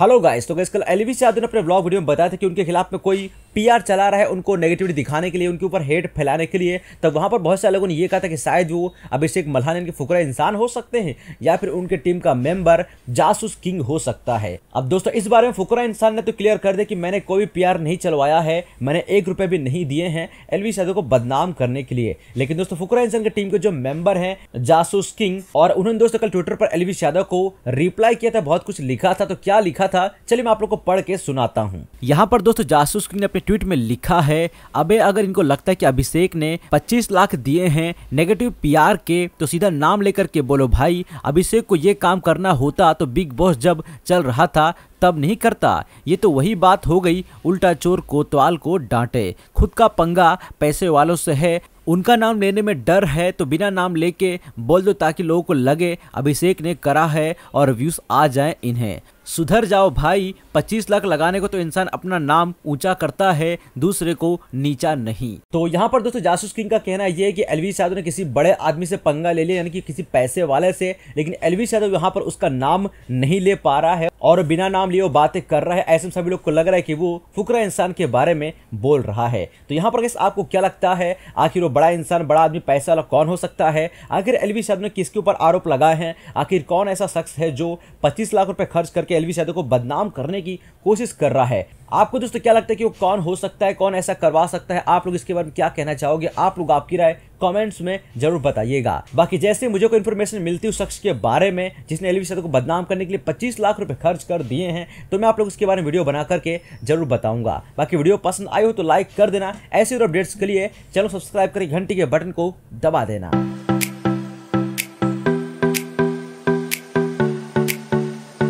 hello guys तो guys कल एलवी से आदि ने अपने ब्लॉग वीडियो में बताया था कि उनके खिलाफ में कोई पीआर चला रहा है उनको नेगेटिविटी दिखाने के लिए उनके ऊपर हेट फैलाने के लिए तब वहाँ पर बहुत सारे लोगों ने यह कहा था कि शायद वो अभिषेक मल्हान इनके फुकरा इंसान हो सकते हैं या फिर उनके टीम का मेंबर जासूस किंग हो सकता है अब दोस्तों इस बारे में फुकरा इंसान ने तो क्लियर कर दिया कि मैंने कोई भी पीआर नहीं चलवाया है मैंने एक रुपये भी नहीं दिए हैं एलवी यादव को बदनाम करने के लिए लेकिन दोस्तों फुकरा इंसान की टीम के जो मेंबर हैं जासूस किंग और उन्होंने दोस्तों कल ट्विटर पर एलवी यादव को रिप्लाई किया था बहुत कुछ लिखा था तो क्या लिखा था चलिए मैं आप लोग को पढ़ के सुनाता हूँ यहाँ पर दोस्तों जासूस किंग ने अपने अपने ट्वीट में लिखा है अबे अगर इनको लगता है कि अभिषेक ने 25 लाख दिए हैं नेगेटिव पीआर के तो सीधा नाम लेकर के बोलो भाई अभिषेक को ये काम करना होता तो बिग बॉस जब चल रहा था तब नहीं करता ये तो वही बात हो गई उल्टा चोर कोतवाल को डांटे खुद का पंगा पैसे वालों से है उनका नाम लेने में डर है तो बिना नाम लेके बोल दो ताकि लोगों को लगे अभिषेक ने करा है और व्यूज आ जाए इन्हें सुधर जाओ भाई 25 लाख लगाने को तो इंसान अपना नाम ऊंचा करता है दूसरे को नीचा नहीं तो यहाँ पर दोस्तों जासूस किंग का कहना यह है कि एलवी यादव ने किसी बड़े आदमी से पंगा ले लिया यानी कि किसी पैसे वाले से लेकिन एलवी यादव यहाँ पर उसका नाम नहीं ले पा रहा है और बिना नाम लिए वो बातें कर रहा है ऐसे में सभी लोग को लग रहा है कि वो फुकरा इंसान के बारे में बोल रहा है तो यहाँ पर आपको क्या लगता है आखिर वो बड़ा इंसान बड़ा आदमी पैसा वाला कौन हो सकता है आखिर एल वी ने किसके ऊपर आरोप लगाए हैं आखिर कौन ऐसा शख्स है जो पच्चीस लाख रुपये खर्च करके एल वी को बदनाम करने की कोशिश कर रहा है आपको दोस्तों क्या लगता है कि वो कौन हो सकता है कौन ऐसा करवा सकता है आप लोग इसके बारे में क्या कहना चाहोगे आप लोग आपकी राय कमेंट्स में जरूर बताइएगा बाकी जैसे मुझे कोई इन्फॉर्मेशन मिलती उस शख्स के बारे में जिसने एलवी सदर को बदनाम करने के लिए 25 लाख रुपए खर्च कर दिए हैं तो मैं आप लोग इसके बारे में वीडियो बना करके जरूर बताऊंगा बाकी वीडियो पसंद आई हो तो लाइक कर देना ऐसे और अपडेट्स के लिए चैनल सब्सक्राइब करके घंटी के बटन को दबा देना